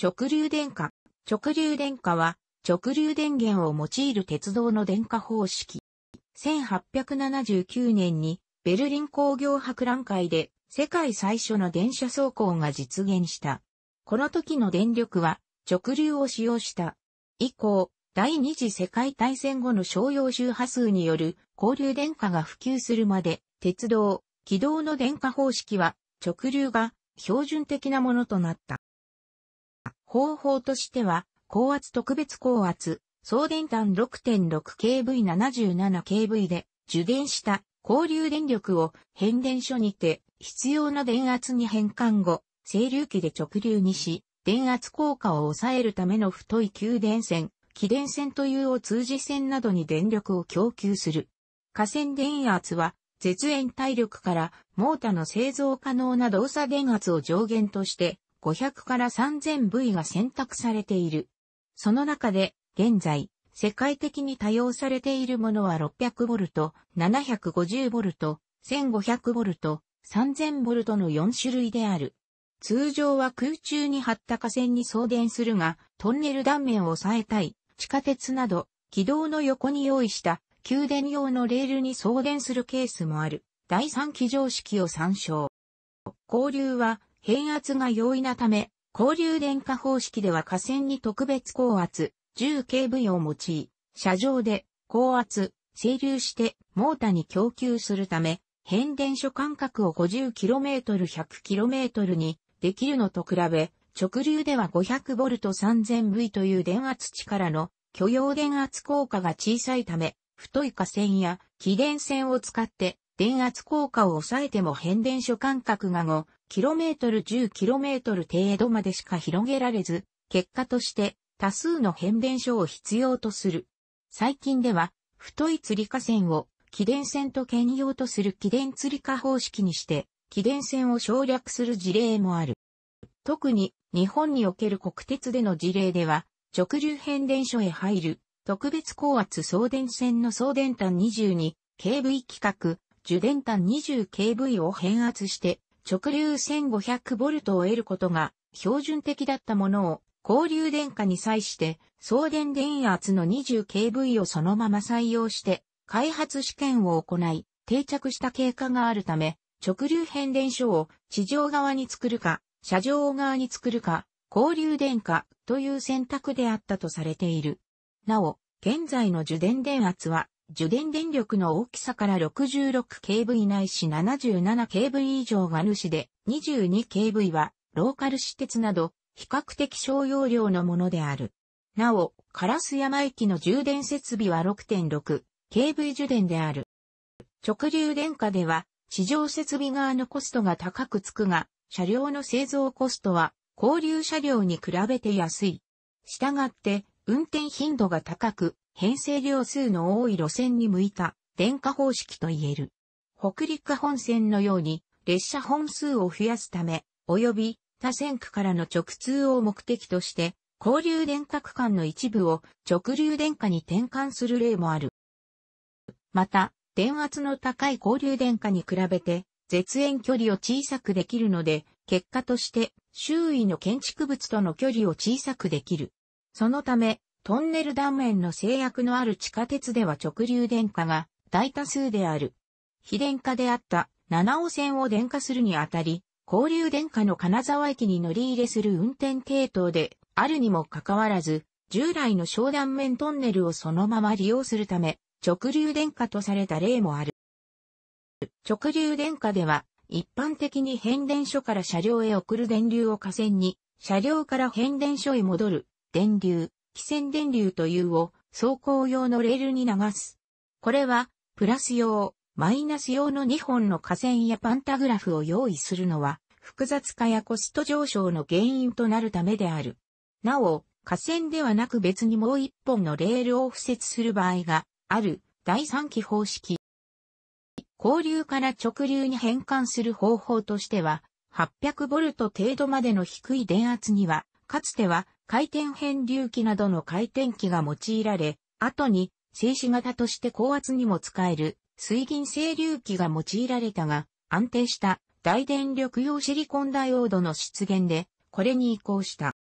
直流電化。直流電化は、直流電源を用いる鉄道の電化方式。1879年に、ベルリン工業博覧会で、世界最初の電車走行が実現した。この時の電力は、直流を使用した。以降、第二次世界大戦後の商用周波数による交流電化が普及するまで、鉄道、軌道の電化方式は、直流が標準的なものとなった。方法としては、高圧特別高圧、送電端 6.6kV77kV で受電した交流電力を変電所にて必要な電圧に変換後、整流器で直流にし、電圧効果を抑えるための太い給電線、気電線というを通じ線などに電力を供給する。河川電圧は、絶縁体力からモータの製造可能な動作電圧を上限として500から3000部位が選択されている。その中で、現在、世界的に多用されているものは 600V、750V、1500V、3000V の4種類である。通常は空中に張った架線に送電するが、トンネル断面を抑えたい、地下鉄など、軌道の横に用意した給電用のレールに送電するケースもある。第三機常式を参照。交流は変圧が容易なため、交流電化方式では下線に特別高圧、10kV を用い、車上で高圧、整流してモータに供給するため、変電所間隔を 50km100km にできるのと比べ、直流では 500V3000V という電圧値からの許容電圧効果が小さいため、太い下線や気電線を使って電圧効果を抑えても変電所間隔が km、10km 程度までしか広げられず、結果として多数の変電所を必要とする。最近では、太い釣り架線を気電線と兼用とする気電釣り架方式にして、気電線を省略する事例もある。特に日本における国鉄での事例では、直流変電所へ入る特別高圧送電線の送電端 22KV 規格、受電端 20KV を変圧して直流 1500V を得ることが標準的だったものを交流電化に際して送電電圧の 20kV をそのまま採用して開発試験を行い定着した経過があるため直流変電所を地上側に作るか車上側に作るか交流電化という選択であったとされている。なお、現在の受電電圧は受電電力の大きさから 66kV ないし 77kV 以上が主で、22kV はローカル私鉄など、比較的小容量のものである。なお、カラス山駅の充電設備は 6.6kV 受電である。直流電化では、地上設備側のコストが高くつくが、車両の製造コストは、交流車両に比べて安い。したがって、運転頻度が高く、編成量数の多い路線に向いた電化方式と言える。北陸本線のように列車本数を増やすため、及び他線区からの直通を目的として、交流電化区間の一部を直流電化に転換する例もある。また、電圧の高い交流電化に比べて、絶縁距離を小さくできるので、結果として周囲の建築物との距離を小さくできる。そのため、トンネル断面の制約のある地下鉄では直流電化が大多数である。非電化であった七尾線を電化するにあたり、交流電化の金沢駅に乗り入れする運転系統であるにもかかわらず、従来の小断面トンネルをそのまま利用するため、直流電化とされた例もある。直流電化では、一般的に変電所から車両へ送る電流を下線に、車両から変電所へ戻る電流、汽線電流というを走行用のレールに流す。これは、プラス用、マイナス用の2本の架線やパンタグラフを用意するのは、複雑化やコスト上昇の原因となるためである。なお、架線ではなく別にもう1本のレールを付設する場合がある第3期方式。交流から直流に変換する方法としては、800ボルト程度までの低い電圧には、かつては回転変流器などの回転器が用いられ、後に静止型として高圧にも使える水銀整流器が用いられたが、安定した大電力用シリコンダイオードの出現で、これに移行した。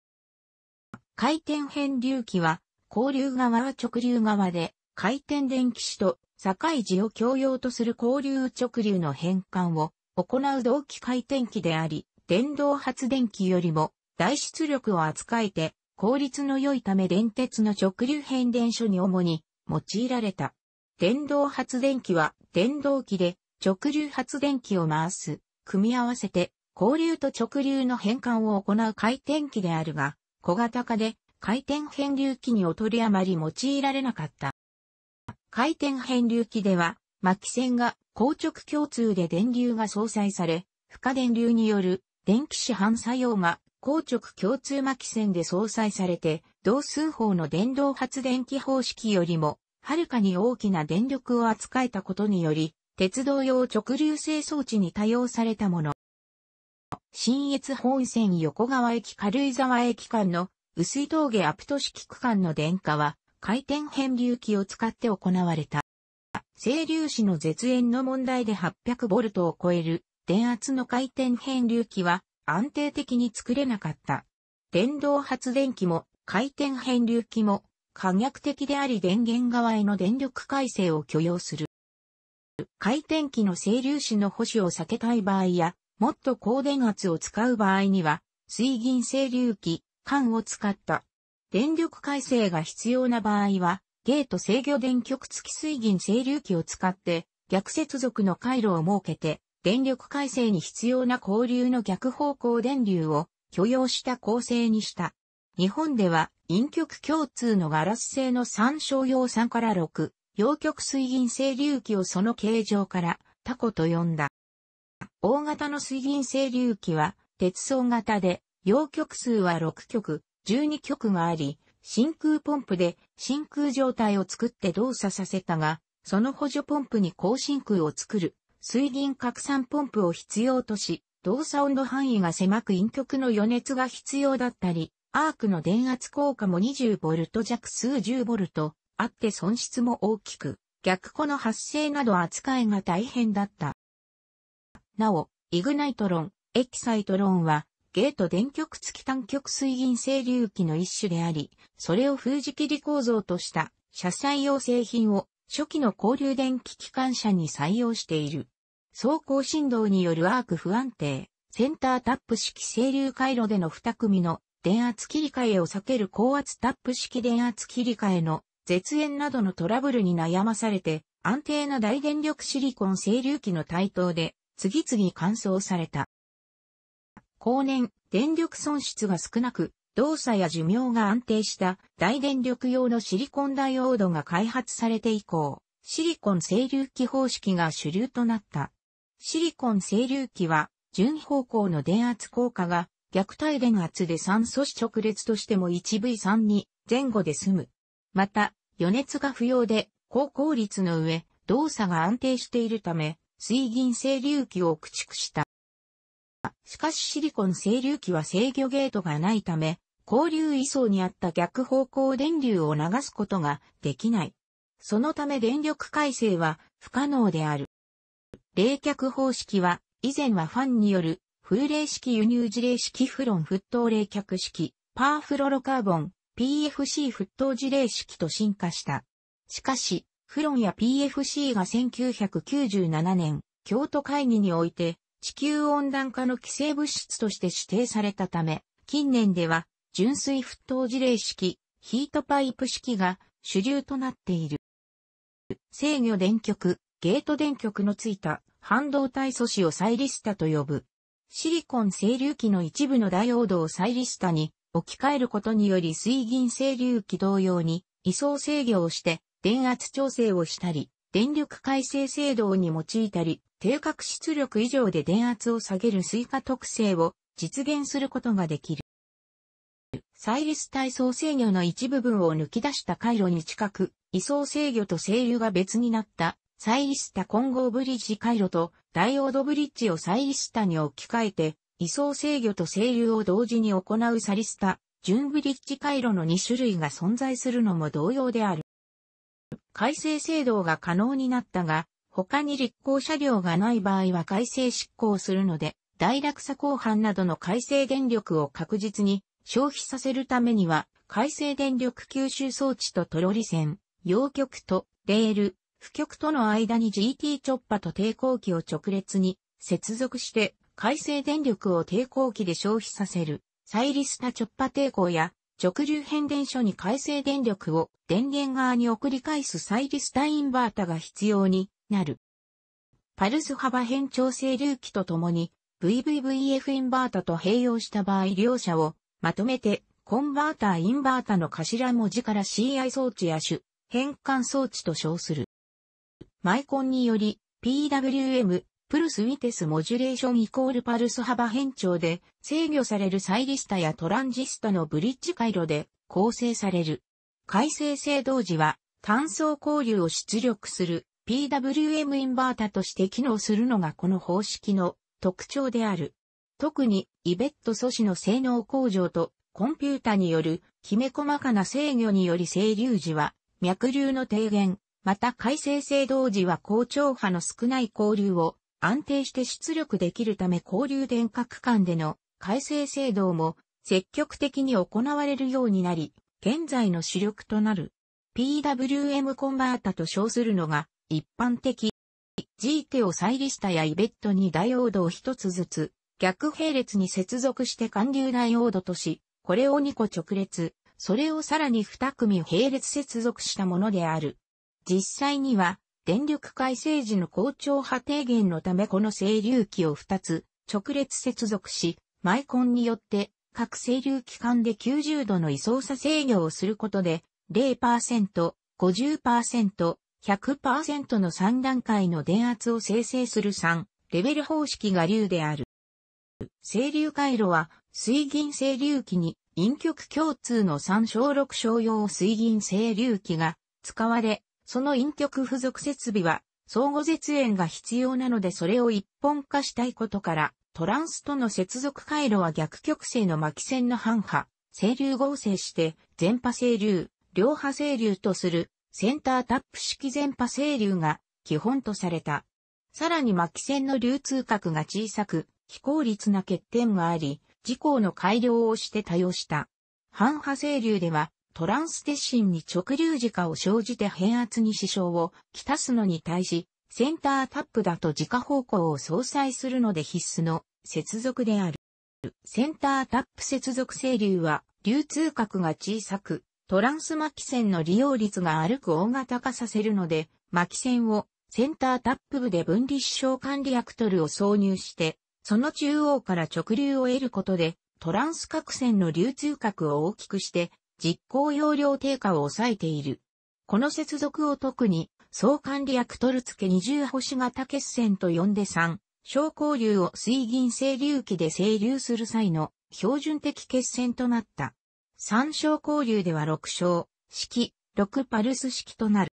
回転変流器は、交流側は直流側で、回転電気子と境地を共用とする交流直流の変換を行う同期回転器であり、電動発電機よりも大出力を扱えて、効率の良いため電鉄の直流変電所に主に用いられた。電動発電機は電動機で直流発電機を回す、組み合わせて交流と直流の変換を行う回転機であるが、小型化で回転変流機に劣りあまり用いられなかった。回転変流機では、巻線が硬直共通で電流が相殺され、負荷電流による電気市販作用が硬直共通巻線で搭載されて、同数法の電動発電機方式よりも、はるかに大きな電力を扱えたことにより、鉄道用直流性装置に多用されたもの。新越本線横川駅軽井沢駅間の薄い峠アプト式区間の電化は回転変流器を使って行われた。整粒子の絶縁の問題で800ボルトを超える電圧の回転変流器は安定的に作れなかった。電動発電機も回転変流機も可逆的であり電源側への電力改正を許容する。回転機の整流子の保守を避けたい場合や、もっと高電圧を使う場合には、水銀整流機、管を使った。電力改正が必要な場合は、ゲート制御電極付き水銀整流機を使って、逆接続の回路を設けて、電力改正に必要な交流の逆方向電流を許容した構成にした。日本では、陰極共通のガラス製の参小用3から6、陽極水銀整流器をその形状からタコと呼んだ。大型の水銀整流器は鉄層型で、陽極数は6極、12極があり、真空ポンプで真空状態を作って動作させたが、その補助ポンプに高真空を作る水銀拡散ポンプを必要とし、動作温度範囲が狭く陰極の余熱が必要だったり、アークの電圧効果も 20V 弱数 10V あって損失も大きく、逆子の発生など扱いが大変だった。なお、イグナイトロン、エキサイトロンは、ゲート電極付き単極水銀整流器の一種であり、それを封じ切り構造とした、車載用製品を初期の交流電気機関車に採用している。走行振動によるアーク不安定、センタータップ式整流回路での2組の電圧切り替えを避ける高圧タップ式電圧切り替えの絶縁などのトラブルに悩まされて安定な大電力シリコン整流器の台頭で次々乾燥された。後年、電力損失が少なく、動作や寿命が安定した大電力用のシリコンダイオードが開発されて以降、シリコン整流器方式が主流となった。シリコン整流器は、順方向の電圧効果が逆対電圧で酸素子直列としても 1V3 に前後で済む。また、余熱が不要で高効率の上、動作が安定しているため、水銀整流器を駆逐した。しかしシリコン整流器は制御ゲートがないため、交流位相にあった逆方向電流を流すことができない。そのため電力改正は不可能である。冷却方式は、以前はファンによる、風冷式輸入事例式フロン沸騰冷却式、パーフロロカーボン、PFC 沸騰事例式と進化した。しかし、フロンや PFC が1997年、京都会議において、地球温暖化の規制物質として指定されたため、近年では、純水沸騰事例式、ヒートパイプ式が主流となっている。制御電極、ゲート電極のついた半導体素子をサイリスタと呼ぶ。シリコン整流器の一部のダイオードをサイリスタに置き換えることにより水銀整流器同様に位相制御をして電圧調整をしたり、電力改正制度に用いたり、低角出力以上で電圧を下げる水化特性を実現することができる。サイリス体操制御の一部分を抜き出した回路に近く、位相制御と制御が別になったサイリスタ混合ブリッジ回路とダイオードブリッジをサイリスタに置き換えて、位相制御と整流を同時に行うサリスタ、純ブリッジ回路の2種類が存在するのも同様である。改正制動が可能になったが、他に立候車両がない場合は改正執行するので、大落差後半などの改正電力を確実に消費させるためには、改正電力吸収装置とトロリ線、陽極とレール、負極との間に GT チョッパと抵抗器を直列に接続して回生電力を抵抗器で消費させる、サイリスタチョッパ抵抗や、直流変電所に回生電力を電源側に送り返すサイリスタインバータが必要になる。パルス幅変調整流器とともに VVVF インバータと併用した場合両者をまとめてコンバーターインバータの頭文字から CI 装置や種変換装置と称する。マイコンにより、PWM、プルスウィテスモジュレーションイコールパルス幅変調で制御されるサイリスタやトランジスタのブリッジ回路で構成される。回生制動時は単層交流を出力する PWM インバータとして機能するのがこの方式の特徴である。特にイベット素子の性能向上とコンピュータによるきめ細かな制御により整流時は脈流の低減、また改正制同時は校長波の少ない交流を安定して出力できるため交流電化区間での改正制動も積極的に行われるようになり、現在の主力となる PWM コンバータと称するのが一般的。G 手を再利したやイベットにダイオードを一つずつ逆並列に接続して還流ダイオードとし、これを2個直列、それをさらに2組並列接続したものである。実際には、電力改正時の好調波低減のためこの整流器を2つ直列接続し、マイコンによって各整流器間で90度の位相差制御をすることで0%、50%、100%の3段階の電圧を生成する3レベル方式が流である。整流回路は水銀整流器に陰極共通の3小6小用水銀整流器が使われ、その陰極付属設備は、相互絶縁が必要なのでそれを一本化したいことから、トランスとの接続回路は逆極性の巻線の半波、整流合成して、全波整流、両波整流とする、センタータップ式全波整流が基本とされた。さらに巻線の流通角が小さく、非効率な欠点があり、事項の改良をして多用した。半波整流では、トランス鉄心に直流時価を生じて変圧に支障をきたすのに対し、センタータップだと時価方向を相殺するので必須の接続である。センタータップ接続整流は、流通角が小さく、トランス巻線の利用率が歩く大型化させるので、巻線をセンタータップ部で分離支障管理アクトルを挿入して、その中央から直流を得ることで、トランス角線の流通角を大きくして、実行容量低下を抑えている。この接続を特に相関リアクトル付け二重星型血栓と呼んで3、小交流を水銀整流器で整流する際の標準的血栓となった。三小交流では6小、式、6パルス式となる。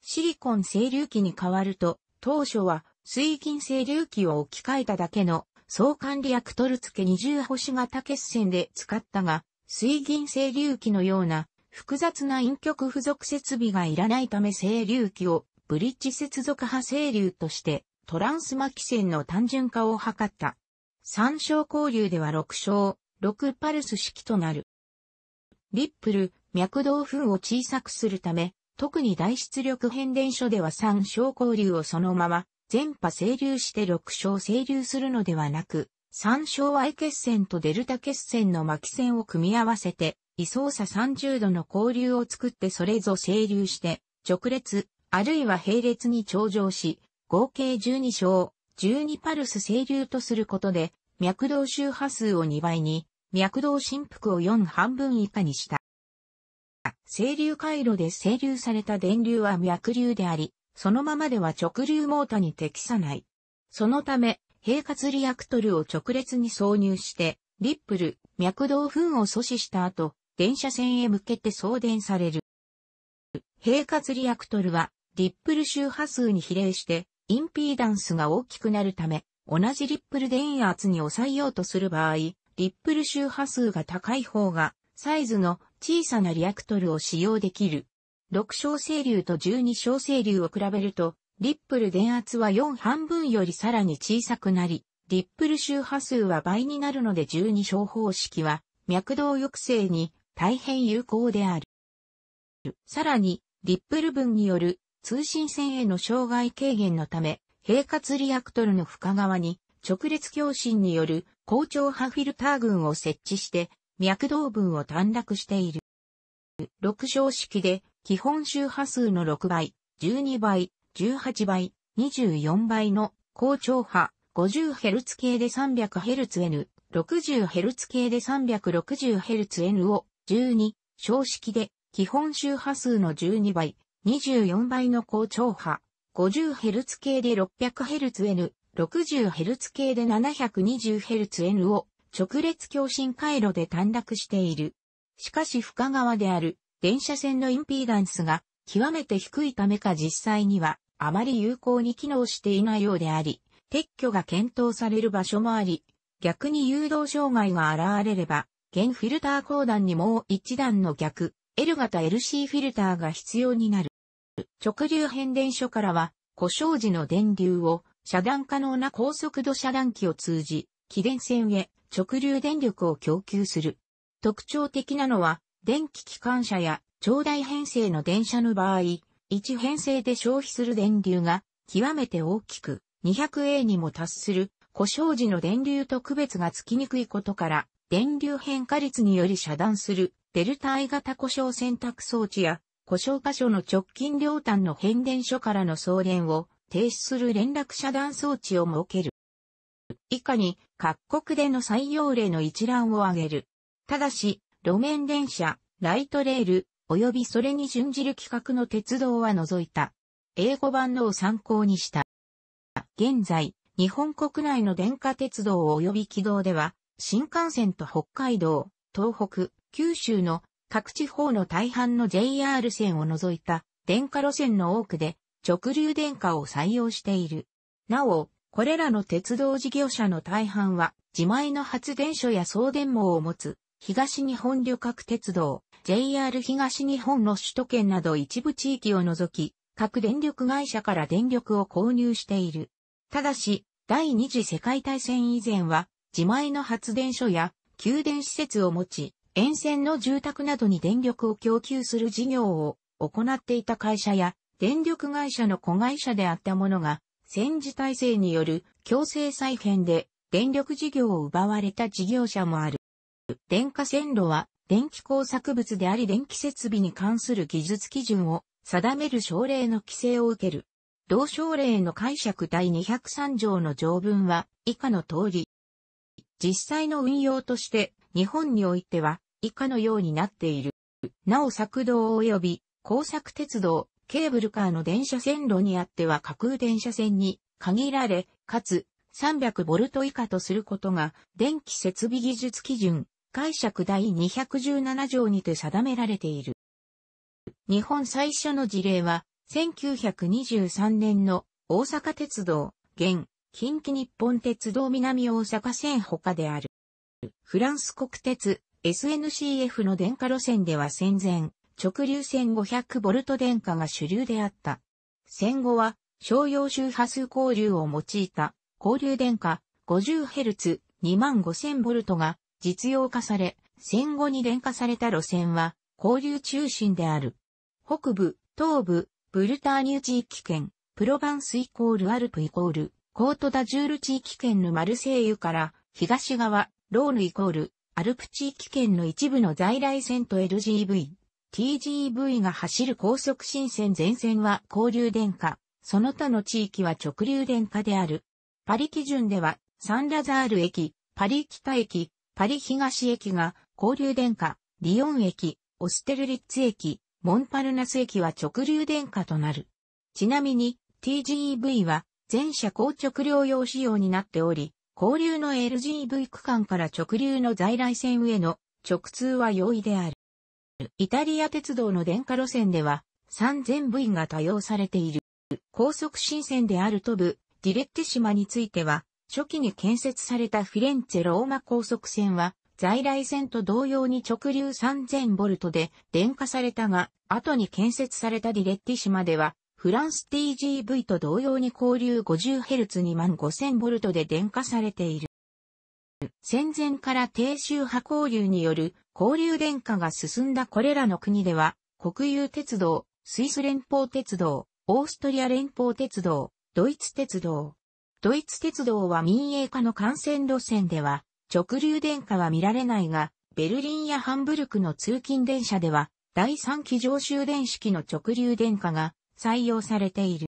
シリコン整流器に変わると、当初は水銀整流器を置き換えただけの相関リアクトル付け二重星型血栓で使ったが、水銀整流器のような複雑な陰極付属設備がいらないため整流器をブリッジ接続派整流としてトランス巻線の単純化を図った。三小交流では6小、6パルス式となる。リップル、脈動風を小さくするため、特に大出力変電所では三小交流をそのまま、全波整流して6小整流するのではなく、三小愛血線とデルタ血線の巻線を組み合わせて、位相差30度の交流を作ってそれぞ整流して、直列、あるいは並列に頂上し、合計12小、12パルス整流とすることで、脈動周波数を2倍に、脈動振幅を4半分以下にした。整流回路で整流された電流は脈流であり、そのままでは直流モータに適さない。そのため、平滑リアクトルを直列に挿入して、リップル、脈動粉を阻止した後、電車線へ向けて送電される。平滑リアクトルは、リップル周波数に比例して、インピーダンスが大きくなるため、同じリップル電圧に抑えようとする場合、リップル周波数が高い方が、サイズの小さなリアクトルを使用できる。6小整流と12小整流を比べると、リップル電圧は4半分よりさらに小さくなり、リップル周波数は倍になるので12小方式は脈動抑制に大変有効である。さらに、リップル分による通信線への障害軽減のため、平滑リアクトルの深側に直列共振による高調波フィルター群を設置して脈動分を短絡している。6小式で基本周波数の6倍、12倍、18倍、24倍の高超波 50Hz 系で 300Hzn、60Hz 系で 360Hzn を12、小式で基本周波数の12倍、24倍の高超波 50Hz 系で 600Hzn、60Hz 系で 720Hzn を直列共振回路で短絡している。しかし深川である電車線のインピーダンスが極めて低いためか実際にはあまり有効に機能していないようであり、撤去が検討される場所もあり、逆に誘導障害が現れれば、現フィルター後段にもう一段の逆、L 型 LC フィルターが必要になる。直流変電所からは、故障時の電流を遮断可能な高速度遮断機を通じ、起電線へ直流電力を供給する。特徴的なのは、電気機関車や長大編成の電車の場合、1編成で消費する電流が極めて大きく 200A にも達する故障時の電流と区別がつきにくいことから、電流変化率により遮断するデルタ I 型故障選択装置や故障箇所の直近両端の変電所からの送電を停止する連絡遮断装置を設ける。以下に各国での採用例の一覧を挙げる。ただし、路面電車、ライトレール、及びそれに準じる企画の鉄道は除いた。英語版のを参考にした。現在、日本国内の電化鉄道及び軌道では、新幹線と北海道、東北、九州の各地方の大半の JR 線を除いた電化路線の多くで直流電化を採用している。なお、これらの鉄道事業者の大半は自前の発電所や送電網を持つ東日本旅客鉄道、JR 東日本の首都圏など一部地域を除き、各電力会社から電力を購入している。ただし、第二次世界大戦以前は、自前の発電所や給電施設を持ち、沿線の住宅などに電力を供給する事業を行っていた会社や、電力会社の子会社であったものが、戦時体制による強制再編で電力事業を奪われた事業者もある。電化線路は電気工作物であり電気設備に関する技術基準を定める省令の規制を受ける。同省令の解釈第203条の条文は以下の通り。実際の運用として日本においては以下のようになっている。なお作動及び工作鉄道、ケーブルカーの電車線路にあっては架空電車線に限られ、かつ3 0 0ト以下とすることが電気設備技術基準解釈第217条にて定められている。日本最初の事例は、1923年の大阪鉄道、現、近畿日本鉄道南大阪線他である。フランス国鉄 SNCF の電化路線では戦前、直流線500ボルト電化が主流であった。戦後は、商用周波数交流を用いた、交流電化 50Hz25,000 ボルトが実用化され、戦後に電化された路線は、交流中心である。北部、東部、ブルターニュ地域圏、プロバンスイコールアルプイコール、コートダジュール地域圏のマルセイユから、東側、ロールイコール、アルプ地域圏の一部の在来線と LGV、TGV が走る高速新線全線は交流電化、その他の地域は直流電化である。パリ基準では、サンラザール駅、パリ北駅、パリ東駅が、交流電化、リヨン駅、オステルリッツ駅、モンパルナス駅は直流電化となる。ちなみに、t g v は、全車高直流用仕様になっており、交流の LGV 区間から直流の在来線への直通は容易である。イタリア鉄道の電化路線では 3000V が多用されている。高速新線である都部、ディレッテ島については初期に建設されたフィレンツェローマ高速線は、在来線と同様に直流3 0 0 0ボルトで電化されたが、後に建設されたディレッティ島では、フランス TGV と同様に交流 50Hz2 万5 0 0 0ボルトで電化されている。戦前から低周波交流による交流電化が進んだこれらの国では、国有鉄道、スイス連邦鉄道、オーストリア連邦鉄道、ドイツ鉄道、ドイツ鉄道は民営化の幹線路線では、直流電化は見られないが、ベルリンやハンブルクの通勤電車では、第3期上習電式の直流電化が採用されている。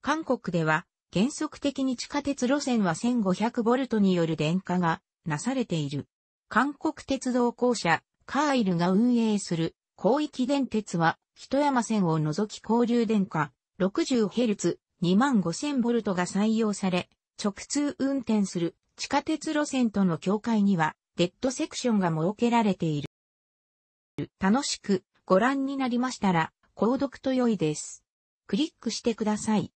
韓国では、原則的に地下鉄路線は 1500V による電化がなされている。韓国鉄道公社、カーイルが運営する広域電鉄は、一山線を除き交流電化 60Hz、25000ボルトが採用され、直通運転する地下鉄路線との境界には、デッドセクションが設けられている。楽しくご覧になりましたら、購読と良いです。クリックしてください。